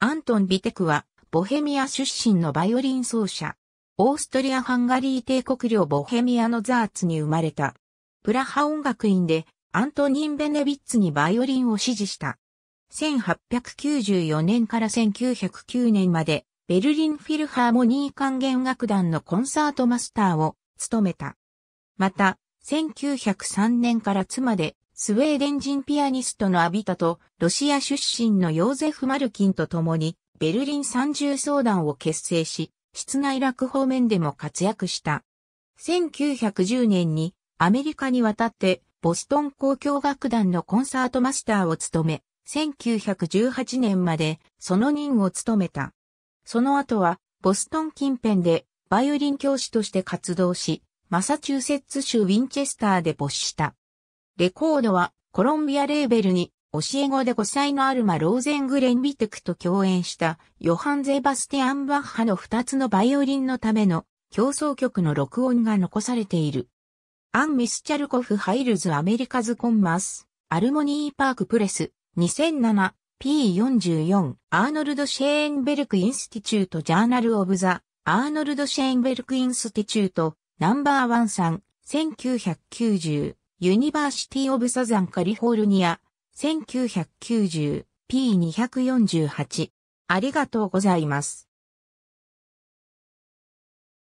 アントン・ビテクは、ボヘミア出身のバイオリン奏者。オーストリア・ハンガリー帝国領ボヘミアのザーツに生まれた。プラハ音楽院で、アントニン・ベネビッツにバイオリンを支持した。1894年から1909年まで、ベルリン・フィルハーモニー管弦楽団のコンサートマスターを務めた。また、1903年から妻でスウェーデン人ピアニストのアビタと、ロシア出身のヨーゼフ・マルキンと共に、ベルリン三重相談を結成し、室内落方面でも活躍した。1910年に、アメリカに渡って、ボストン交響楽団のコンサートマスターを務め、1918年まで、その任を務めた。その後は、ボストン近辺で、バイオリン教師として活動し、マサチューセッツ州ウィンチェスターで没した。レコードはコロンビアレーベルに教え子で5歳のアルマ・ローゼングレンビテクと共演したヨハン・ゼバスティアン・バッハの2つのバイオリンのための競争曲の録音が残されている。アン・ミスチャルコフ・ハイルズ・アメリカズ・コンマス、アルモニー・パーク・プレス、2007、P44、アーノルド・シェーンベルク・インスティチュート・ジャーナル・オブ・ザ・アーノルド・シェーンベルク・インスティチュート、ナンバーワンさん、1990。ユニバーシティ・オブ・サザン・カリフォルニア、1990P248。ありがとうございます。